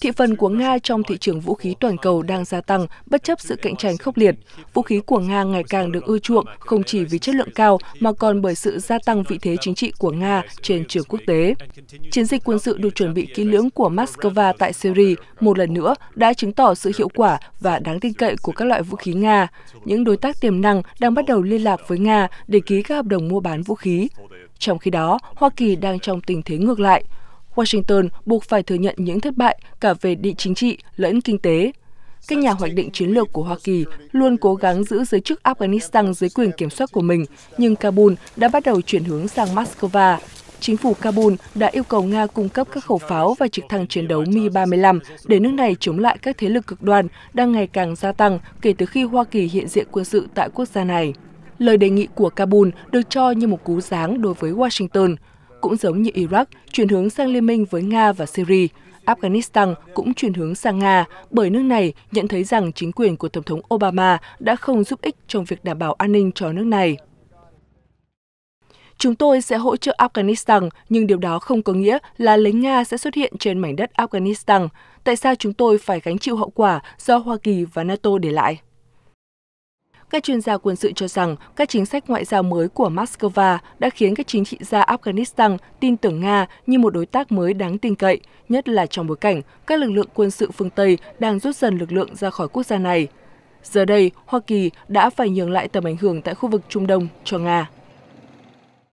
Thị phần của Nga trong thị trường vũ khí toàn cầu đang gia tăng, bất chấp sự cạnh tranh khốc liệt. Vũ khí của Nga ngày càng được ưa chuộng không chỉ vì chất lượng cao mà còn bởi sự gia tăng vị thế chính trị của Nga trên trường quốc tế. Chiến dịch quân sự được chuẩn bị kỹ lưỡng của Moscow tại Syria một lần nữa đã chứng tỏ sự hiệu quả và đáng tin cậy của các loại vũ khí Nga. Những đối tác tiềm năng đang bắt đầu liên lạc với Nga để ký các hợp đồng mua bán vũ khí. Trong khi đó, Hoa Kỳ đang trong tình thế ngược lại – Washington buộc phải thừa nhận những thất bại cả về địa chính trị lẫn kinh tế. Các nhà hoạch định chiến lược của Hoa Kỳ luôn cố gắng giữ giới chức Afghanistan dưới quyền kiểm soát của mình, nhưng Kabul đã bắt đầu chuyển hướng sang Moscow. Chính phủ Kabul đã yêu cầu Nga cung cấp các khẩu pháo và trực thăng chiến đấu Mi-35 để nước này chống lại các thế lực cực đoan đang ngày càng gia tăng kể từ khi Hoa Kỳ hiện diện quân sự tại quốc gia này lời đề nghị của Kabul được cho như một cú giáng đối với Washington cũng giống như Iraq, chuyển hướng sang liên minh với Nga và Syria. Afghanistan cũng chuyển hướng sang Nga, bởi nước này nhận thấy rằng chính quyền của Tổng thống Obama đã không giúp ích trong việc đảm bảo an ninh cho nước này. Chúng tôi sẽ hỗ trợ Afghanistan, nhưng điều đó không có nghĩa là lính Nga sẽ xuất hiện trên mảnh đất Afghanistan. Tại sao chúng tôi phải gánh chịu hậu quả do Hoa Kỳ và NATO để lại? Các chuyên gia quân sự cho rằng các chính sách ngoại giao mới của Moscow đã khiến các chính trị gia Afghanistan tin tưởng Nga như một đối tác mới đáng tin cậy, nhất là trong bối cảnh các lực lượng quân sự phương Tây đang rút dần lực lượng ra khỏi quốc gia này. Giờ đây, Hoa Kỳ đã phải nhường lại tầm ảnh hưởng tại khu vực Trung Đông cho Nga.